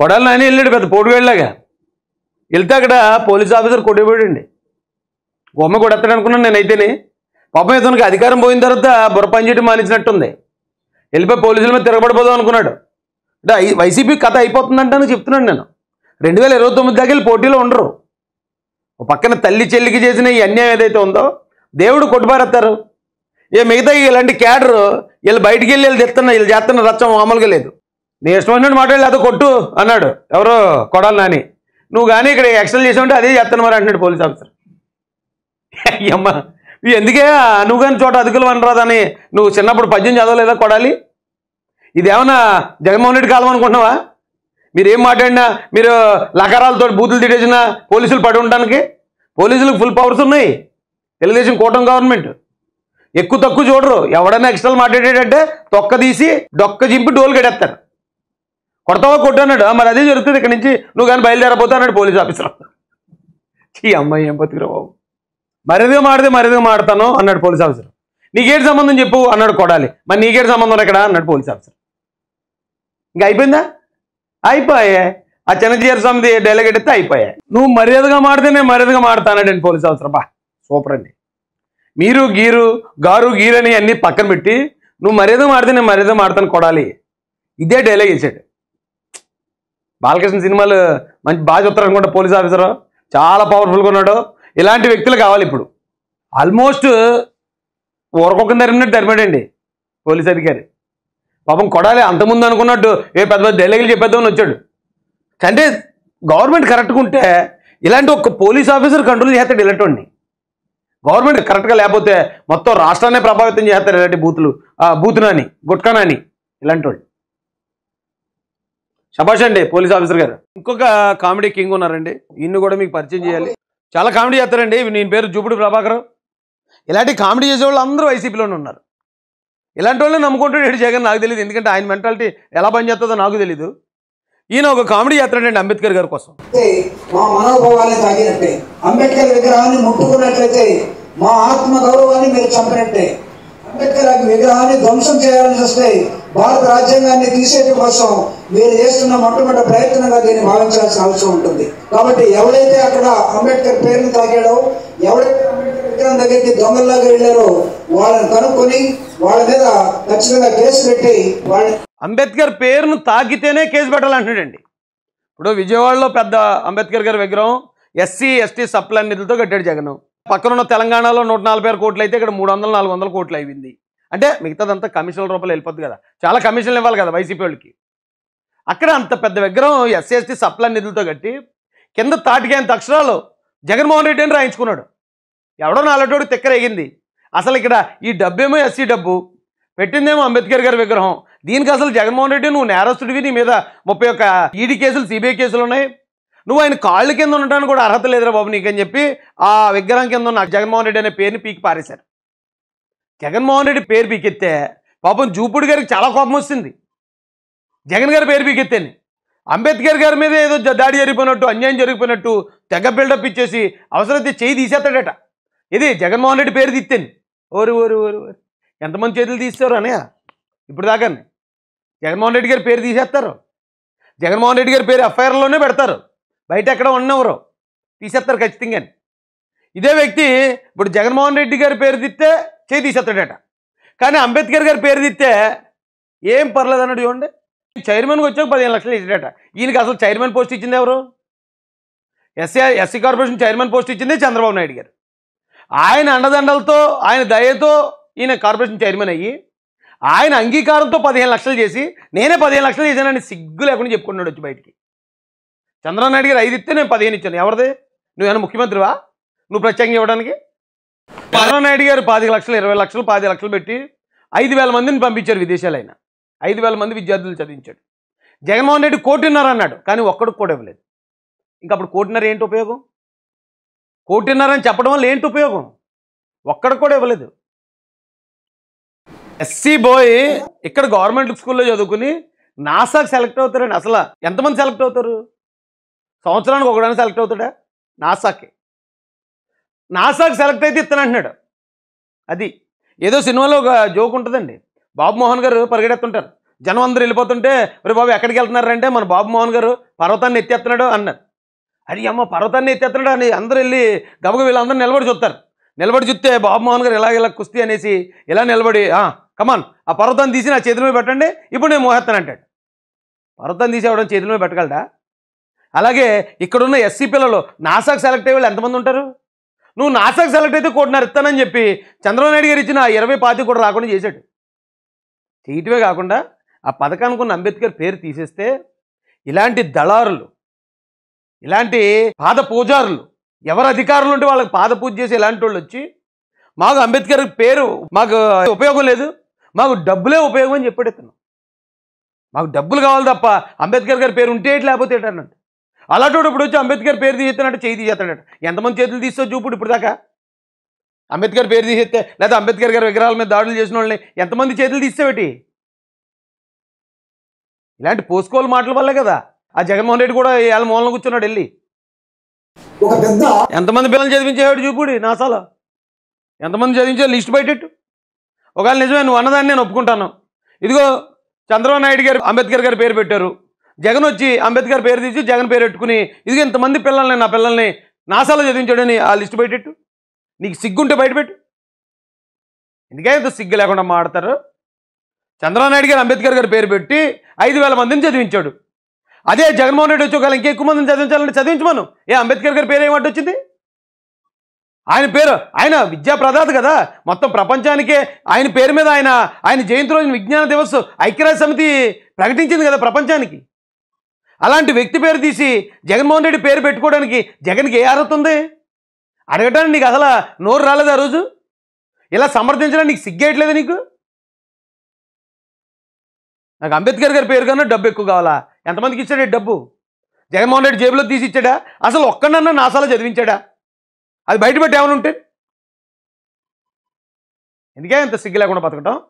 కొడాలని ఆయన వెళ్ళాడు పెద్ద పోటుగాడిలాగా వెళ్తే అక్కడ పోలీస్ ఆఫీసర్ కొట్టిపోయాడండి బొమ్మ కొడతాడు అనుకున్నాను నేనైతేనే పాపం ఇతనికి అధికారం పోయిన తర్వాత బుర్ర పనిచేయడం మానేసినట్టుంది వెళ్ళిపోయి పోలీసుల మీద తిరగబడిపోదాం అనుకున్నాడు అంటే వైసీపీ కథ అయిపోతుందంటే చెప్తున్నాను నేను రెండు వేల ఇరవై తొమ్మిది దాకా పోటీలో ఉండరు ఓ పక్కన తల్లి చెల్లికి చేసిన ఈ అన్యాయం ఏదైతే ఉందో దేవుడు కొట్టుబారేస్తారు ఏ మిగతా ఇలాంటి క్యాడరు వీళ్ళు బయటికి వెళ్ళి వీళ్ళు తెస్తున్నా వీళ్ళు చేస్తున్న రచ్చం మామూలుగా లేదు నీ ఇష్టమైన మాట్లాడు లేదా కొట్టు అన్నాడు ఎవరు కొడాలి నాని నువ్వు కానీ ఇక్కడ ఎక్స్టల్ చేసావంటే అదే చేస్తాను మరి అంటున్నాడు పోలీస్ ఆఫీసర్ నువ్వు ఎందుకే నువ్వు కానీ చోట అధికులు అనరాదని నువ్వు చిన్నప్పుడు పద్యం చదవలేదా కొడాలి ఇదేమన్నా జగన్మోహన్ రెడ్డి కాలం అనుకుంటున్నావా మీరు ఏం మాట్లాడినా మీరు లకరాలతో బూతులు తిట్టేసిన పోలీసులు పడి ఉండడానికి పోలీసులకు ఫుల్ పవర్స్ ఉన్నాయి తెలుగుదేశం కూటమి గవర్నమెంట్ ఎక్కువ తక్కువ చూడరు ఎవడైనా ఎక్స్ట్రా మాట్లాడేటంటే తొక్క తీసి డొక్క చింపి డోలు కడేస్తారు కొడతావా కొట్టు అన్నాడు మరి అదే జరుగుతుంది ఇక్కడ నుంచి నువ్వు కానీ బయలుదేరపోతా అన్నాడు పోలీస్ ఆఫీసర్ ఈ అమ్మాయి ఏం బతుకురా బాబు మరిదిగా మాడితే మరిదిగా మాడతాను అన్నాడు పోలీస్ ఆఫీసర్ నీకేటి సంబంధం చెప్పు అన్నాడు కొడాలి మరి నీకేటి సంబంధం ఇక్కడ అన్నాడు పోలీస్ ఆఫీసర్ ఇంకా అయిపోయిందా అయిపోయా ఆ చెనజీఆర్ స్వామి డైలాగ్ ఎడితే అయిపోయాయి నువ్వు మర్యాదగా మాడితే నేను మర్యాదగా మాడతానండి పోలీస్ ఆఫీసర్ బా సూపర్ అండి మీరు గీరు గారు గీరు అని అన్ని పక్కన పెట్టి నువ్వు మర్యాద మాడితే నేను మర్యాద మాడతాను కొడాలి ఇదే డైలాగ్ వేసాడు బాలకృష్ణ సినిమాలు మంచి బాగా చెప్తారు అనుకుంటా పోలీస్ ఆఫీసర్ చాలా పవర్ఫుల్గా ఉన్నాడు ఇలాంటి వ్యక్తులు కావాలి ఇప్పుడు ఆల్మోస్ట్ ఊరకొకరిని తరిమినట్టు తరిమాడండి పోలీస్ అధికారి పాపం కొడాలి అంతకుముందు అనుకున్నట్టు ఏ పెద్ద పెద్ద డైలాగులు చెప్పేద్దామని వచ్చాడు అంటే గవర్నమెంట్ కరెక్ట్గా ఉంటే ఇలాంటి ఒక పోలీస్ ఆఫీసర్ కంట్రోల్ చేస్తాడు ఇలాంటి గవర్నమెంట్ కరెక్ట్గా లేకపోతే మొత్తం రాష్ట్రాన్ని ప్రభావితం చేస్తారు ఇలాంటి బూతులు బూతునాని గుట్కానాని ఇలాంటి శభాష్ అండి పోలీస్ ఆఫీసర్ గారు ఇంకొక కామెడీ కింగ్ ఉన్నారండి ఇన్ని కూడా మీకు పరిచయం చేయాలి చాలా కామెడీ చేస్తారండి నేను పేరు జూపుడు ప్రభాకర్ ఇలాంటి కామెడీ చేసేవాళ్ళు అందరూ వైసీపీలోనే ఉన్నారు ఇలాంటి వాళ్ళని నమ్ముకుంటాడు జగన్ నాకు తెలియదు ఎందుకంటే ఆయన మెంటాలిటీ ఎలా పనిచేస్తుందో నాకు తెలీదు ఈయన ఒక కామెడీ చేస్తాడండి అంబేద్కర్ గారి కోసం అంబేద్కర్ విగ్రహాన్ని ముట్టుకున్నట్లయితే మా ఆత్మ గౌరవాన్ని మీరు చంపినట్టే అంబేద్కర్ విగ్రహాన్ని ధ్వంసం చేయాలని చూస్తే భారత రాజ్యాంగాన్ని తీసేట కోసం మీరు చేస్తున్న మొట్టమొదటి ప్రయత్నంగా దీన్ని భావించాల్సిన అవసరం ఉంటుంది కాబట్టి ఎవడైతే అక్కడ అంబేద్కర్ పేరుని తాగాడో ఎవడైతే అంబేద్కర్ విగ్రహం దగ్గరికి దొంగల్లాగా వెళ్ళారో వాళ్ళని కనుక్కొని వాళ్ళ మీద ఖచ్చితంగా కేసు పెట్టి వాళ్ళని అంబేద్కర్ పేరును తాకితేనే కేసు పెట్టాలంటున్నాడండి ఇప్పుడు విజయవాడలో పెద్ద అంబేద్కర్ గారి విగ్రహం ఎస్సీ ఎస్టీ సప్లై నిధులతో కట్టాడు జగన్ పక్కనున్న తెలంగాణలో నూట నలభై ఆరు కోట్లు అయితే ఇక్కడ మూడు వందల నాలుగు వందల కోట్లు అయింది అంటే మిగతాదంతా కమిషన్ల రూపాయలు వెళ్ళిపోద్ది కదా చాలా కమిషన్లు ఇవ్వాలి కదా వైసీపీ వాళ్ళకి అక్కడ అంత పెద్ద విగ్రహం ఎస్సీఎస్టీ సప్లై నిధులతో కట్టి కింద తాటికైన అక్షరాలు జగన్మోహన్ రెడ్డి అని రాయించుకున్నాడు ఎవడో నాలుగోడు తిక్కరేగింది అసలు ఇక్కడ ఈ డబ్బేమో ఎస్సీ డబ్బు పెట్టిందేమో అంబేద్కర్ గారి విగ్రహం దీనికి అసలు జగన్మోహన్ రెడ్డి నువ్వు నేరస్తుడివి నీ మీద ముప్పై ఒక్క ఈడీ కేసులు సిబిఐ కేసులు ఉన్నాయి నువ్వు ఆయన కాళ్ళ కింద ఉండడానికి కూడా అర్హత లేదురా బాబు నీకని చెప్పి ఆ విగ్రహం కింద ఉన్న జగన్మోహన్ రెడ్డి అనే పేరుని పీకి పారేశారు జగన్మోహన్ రెడ్డి పేరు పీకెత్తే పాపం జూపుడు గారికి చాలా కోపం వస్తుంది జగన్ గారి పేరు పీకెత్తేని అంబేద్కర్ గారి మీద ఏదో దాడి జరిగిపోయినట్టు అన్యాయం జరిగిపోయినట్టు తెగ బిల్డప్ ఇచ్చేసి అవసరమైతే చేయి తీసేస్తాడట ఇది జగన్మోహన్ రెడ్డి పేరు తీత్తేని ఓరు ఓరు ఓరు ఓరు ఎంతమంది చేతులు తీస్తారు అనే ఇప్పుడు దాకా జగన్మోహన్ రెడ్డి గారి పేరు తీసేస్తారు జగన్మోహన్ రెడ్డి గారి పేరు ఎఫ్ఐఆర్లోనే పెడతారు బయట ఎక్కడ ఉన్నవరు తీసేస్తారు ఖచ్చితంగా ఇదే వ్యక్తి ఇప్పుడు జగన్మోహన్ రెడ్డి గారి పేరు తిత్తే చేయి తీసేస్తాడట కానీ అంబేద్కర్ గారి పేరు తిత్తే ఏం పర్లేదు అన్నాడు చూడండి చైర్మన్కి వచ్చాక పదిహేను లక్షలు ఇచ్చాడట ఈయనకి అసలు చైర్మన్ పోస్ట్ ఇచ్చింది ఎవరు S A S C corporation chairman post ఇచ్చింది చంద్రబాబు నాయుడు గారు ఆయన అండదండలతో ఆయన దయతో ఈయన కార్పొరేషన్ చైర్మన్ అయ్యి ఆయన అంగీకారంతో పదిహేను లక్షలు చేసి నేనే పదిహేను లక్షలు చేశానని సిగ్గు లేకుండా చెప్పుకున్నాడు వచ్చి బయటికి చంద్రబాబు నాయుడు గారు ఐదు ఇస్తే నేను పదిహేను ఇచ్చాను ఎవరిది నువ్వేమైనా ముఖ్యమంత్రివా నువ్వు ప్రత్యేకంగా ఇవ్వడానికి చంద్రబాబు నాయుడు గారు పది లక్షలు ఇరవై లక్షలు పది లక్షలు పెట్టి ఐదు వేల మందిని పంపించారు విదేశాలు ఆయన ఐదు వేల మంది విద్యార్థులు చదివించాడు జగన్మోహన్ రెడ్డి కోటిన్నర అన్నాడు కానీ ఒక్కడికి కూడా ఇవ్వలేదు ఇంకా అప్పుడు కోటిన్నర ఏంటి ఉపయోగం కోటిన్నర అని చెప్పడం వల్ల ఏంటి ఉపయోగం ఒక్కడికి కూడా ఇవ్వలేదు ఎస్సీ బాయ్ ఇక్కడ గవర్నమెంట్ స్కూల్లో చదువుకుని నాసాకు సెలెక్ట్ అవుతారండి అసలు ఎంతమంది సెలెక్ట్ అవుతారు సంవత్సరానికి ఒకడైనా సెలెక్ట్ అవుతాడా నాసాకి నాసాకి సెలెక్ట్ అయితే ఇస్తాను అంటున్నాడు అది ఏదో సినిమాలో ఒక జోక్ ఉంటుందండి బాబు మోహన్ గారు పరిగెడెత్తుంటారు జనం అందరూ వెళ్ళిపోతుంటే మరి బాబు ఎక్కడికి వెళ్తున్నారంటే మన బాబు మోహన్ గారు పర్వతాన్ని ఎత్తేస్తున్నాడు అన్నారు అది అమ్మ పర్వతాన్ని ఎత్తేస్తున్నాడు అని అందరూ వెళ్ళి గబగ వీళ్ళందరూ నిలబడి చూస్తారు నిలబడి చూస్తే బాబు మోహన్ గారు ఇలా ఇలా కుస్తీ అనేసి ఇలా నిలబడి కమాన్ ఆ పర్వతాన్ని తీసి నా చేతిలో పెట్టండి ఇప్పుడు నేను మోహేస్తాను అంటాడు పర్వతాన్ని అవ్వడం చేతిలో పెట్టగలడా అలాగే ఇక్కడున్న ఎస్సీ పిల్లలు నాసాకు సెలెక్ట్ అయ్యే వాళ్ళు ఎంతమంది ఉంటారు నువ్వు నాసాకు సెలెక్ట్ అయితే కోటినారు ఇస్తానని చెప్పి చంద్రబాబు నాయుడు గారు ఇచ్చిన ఇరవై పాతి కూడా రాకుండా చేశాడు చేయటమే కాకుండా ఆ పథకానికి ఉన్న అంబేద్కర్ పేరు తీసేస్తే ఇలాంటి దళారులు ఇలాంటి పాద పూజారులు ఎవరు అధికారులు ఉంటే వాళ్ళకి పాద పూజ చేసి ఇలాంటి వాళ్ళు వచ్చి మాకు అంబేద్కర్ పేరు మాకు ఉపయోగం లేదు మాకు డబ్బులే ఉపయోగం అని చెప్పాడు మాకు డబ్బులు కావాలి తప్ప అంబేద్కర్ గారి పేరు ఉంటే లేకపోతే అన్నట్టు అలాంటి ఇప్పుడు వచ్చి అంబేద్కర్ పేరు తీసేస్తానంటే చేయి తీసేస్తాడట ఎంతమంది చేతులు తీస్తే చూపుడు ఇప్పుడు దాకా అంబేద్కర్ పేరు తీసేస్తే లేదా అంబేద్కర్ గారి విగ్రహాల మీద దాడులు చేసిన వాళ్ళని ఎంతమంది చేతులు తీసేవేటి ఇలాంటి పోసుకోవాలి మాటల వల్లే కదా ఆ జగన్మోహన్ రెడ్డి కూడా వాళ్ళ మూలన కూర్చున్నాడు వెళ్ళి ఎంతమంది పిల్లలు చదివించేవాడు చూపుడు నాసాలో ఎంతమంది చదివించే లిస్ట్ బయటెట్టు ఒకవేళ నిజమే నువ్వు అన్నదాన్ని నేను ఒప్పుకుంటాను ఇదిగో చంద్రబాబు నాయుడు గారు అంబేద్కర్ గారి పేరు పెట్టారు జగన్ వచ్చి అంబేద్కర్ పేరు తీసి జగన్ పేరు పెట్టుకుని ఇది ఇంతమంది పిల్లల్ని నా పిల్లల్ని నాసాలో చదివించాడని ఆ లిస్టు బయటెట్టు నీకు సిగ్గుంటే బయటపెట్టు ఎందుకే ఇంత సిగ్గు లేకుండా మాడతారు చంద్రబాబు గారు అంబేద్కర్ గారు పేరు పెట్టి ఐదు వేల మందిని చదివించాడు అదే జగన్మోహన్ రెడ్డి వచ్చి ఒకవేళ ఇంకెక్కువ మందిని చదివించాలంటే చదివించమను ఏ అంబేద్కర్ గారి పేరు ఏమంటే వచ్చింది ఆయన పేరు ఆయన విద్యా కదా మొత్తం ప్రపంచానికే ఆయన పేరు మీద ఆయన ఆయన జయంతి రోజున విజ్ఞాన దివస్ ఐక్యరాజ్య సమితి ప్రకటించింది కదా ప్రపంచానికి అలాంటి వ్యక్తి పేరు తీసి జగన్మోహన్ రెడ్డి పేరు పెట్టుకోవడానికి జగన్కి ఏ అర్హత ఉంది అడగటానికి నీకు అసలు నోరు రాలేదు ఆ రోజు ఇలా సమర్థించడానికి నీకు సిగ్గేయట్లేదు నీకు నాకు అంబేద్కర్ గారి పేరు కన్నా డబ్బు ఎక్కువ కావాలా ఎంతమందికి ఇచ్చాడు డబ్బు జగన్మోహన్ రెడ్డి జేబులో తీసి ఇచ్చాడా అసలు ఒక్కడన్నా నాసాలో చదివించాడా అది బయటపెట్టి ఏమైనా ఉంటే ఎందుకే ఇంత సిగ్గు లేకుండా బతకటం